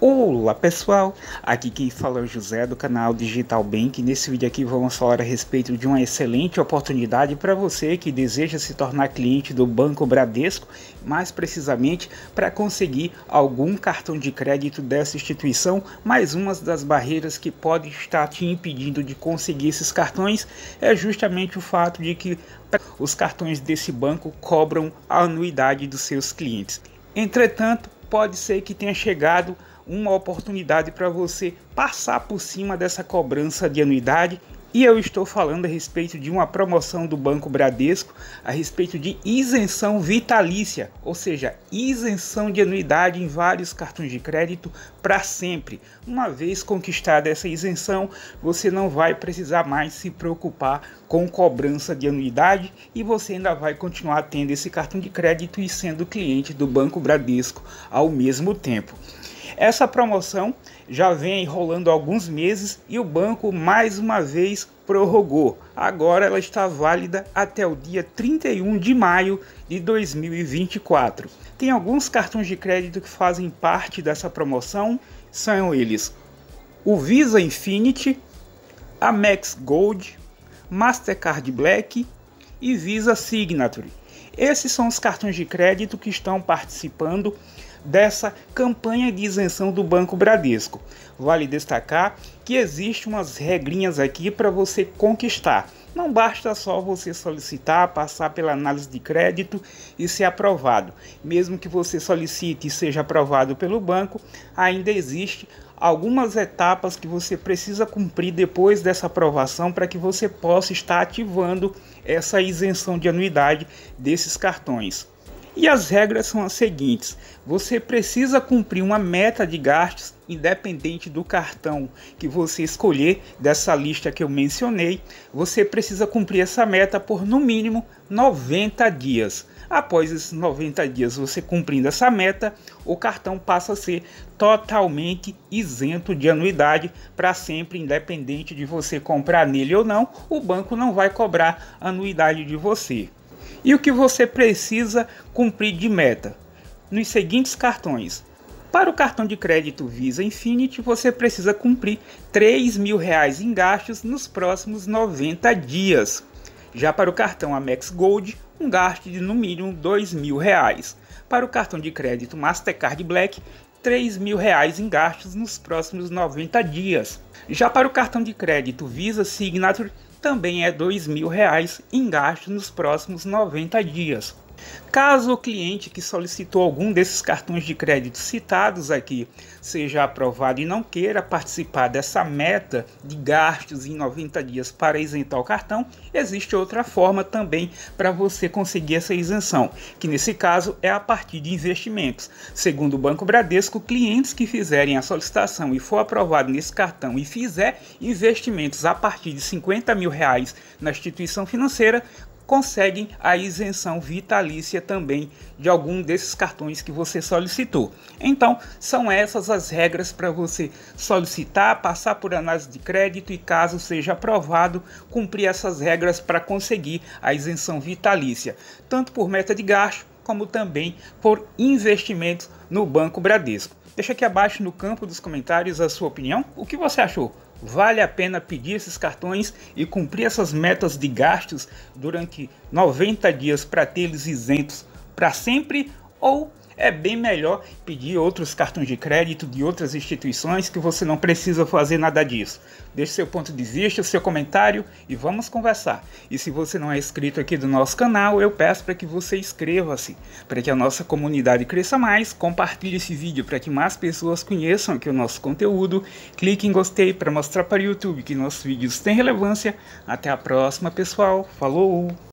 Olá pessoal, aqui quem fala é o José do canal Digital Bank. Nesse vídeo aqui vamos falar a respeito de uma excelente oportunidade para você que deseja se tornar cliente do Banco Bradesco, mais precisamente para conseguir algum cartão de crédito dessa instituição. Mais uma das barreiras que pode estar te impedindo de conseguir esses cartões é justamente o fato de que os cartões desse banco cobram a anuidade dos seus clientes. Entretanto, pode ser que tenha chegado uma oportunidade para você passar por cima dessa cobrança de anuidade. E eu estou falando a respeito de uma promoção do Banco Bradesco a respeito de isenção vitalícia, ou seja, isenção de anuidade em vários cartões de crédito para sempre. Uma vez conquistada essa isenção, você não vai precisar mais se preocupar com cobrança de anuidade e você ainda vai continuar tendo esse cartão de crédito e sendo cliente do Banco Bradesco ao mesmo tempo. Essa promoção já vem rolando alguns meses e o banco mais uma vez prorrogou. Agora ela está válida até o dia 31 de maio de 2024. Tem alguns cartões de crédito que fazem parte dessa promoção, são eles o Visa Infinity, Max Gold, Mastercard Black e Visa Signature. Esses são os cartões de crédito que estão participando dessa campanha de isenção do Banco Bradesco. Vale destacar que existem umas regrinhas aqui para você conquistar. Não basta só você solicitar, passar pela análise de crédito e ser aprovado. Mesmo que você solicite e seja aprovado pelo banco, ainda existe algumas etapas que você precisa cumprir depois dessa aprovação para que você possa estar ativando essa isenção de anuidade desses cartões. E as regras são as seguintes: você precisa cumprir uma meta de gastos independente do cartão que você escolher dessa lista que eu mencionei. Você precisa cumprir essa meta por no mínimo 90 dias. Após esses 90 dias, você cumprindo essa meta, o cartão passa a ser totalmente isento de anuidade para sempre, independente de você comprar nele ou não, o banco não vai cobrar anuidade de você e o que você precisa cumprir de meta nos seguintes cartões. Para o cartão de crédito Visa Infinity, você precisa cumprir R$ reais em gastos nos próximos 90 dias. Já para o cartão Amex Gold, um gasto de no mínimo R$ reais. Para o cartão de crédito Mastercard Black, 3 mil reais em gastos nos próximos 90 dias. Já para o cartão de crédito Visa Signature, também é R$ 2 mil reais em gastos nos próximos 90 dias. Caso o cliente que solicitou algum desses cartões de crédito citados aqui seja aprovado e não queira participar dessa meta de gastos em 90 dias para isentar o cartão, existe outra forma também para você conseguir essa isenção, que nesse caso é a partir de investimentos. Segundo o Banco Bradesco, clientes que fizerem a solicitação e for aprovado nesse cartão e fizer investimentos a partir de 50 mil reais na instituição financeira conseguem a isenção vitalícia também de algum desses cartões que você solicitou. Então, são essas as regras para você solicitar, passar por análise de crédito e, caso seja aprovado, cumprir essas regras para conseguir a isenção vitalícia, tanto por meta de gasto como também por investimentos no Banco Bradesco. Deixa aqui abaixo no campo dos comentários a sua opinião. O que você achou? Vale a pena pedir esses cartões e cumprir essas metas de gastos durante 90 dias para tê-los isentos para sempre ou é bem melhor pedir outros cartões de crédito de outras instituições que você não precisa fazer nada disso. Deixe seu ponto de vista, seu comentário e vamos conversar. E se você não é inscrito aqui do nosso canal, eu peço para que você inscreva-se, para que a nossa comunidade cresça mais, compartilhe esse vídeo para que mais pessoas conheçam aqui o nosso conteúdo, clique em gostei para mostrar para o YouTube que nossos vídeos têm relevância. Até a próxima, pessoal. Falou!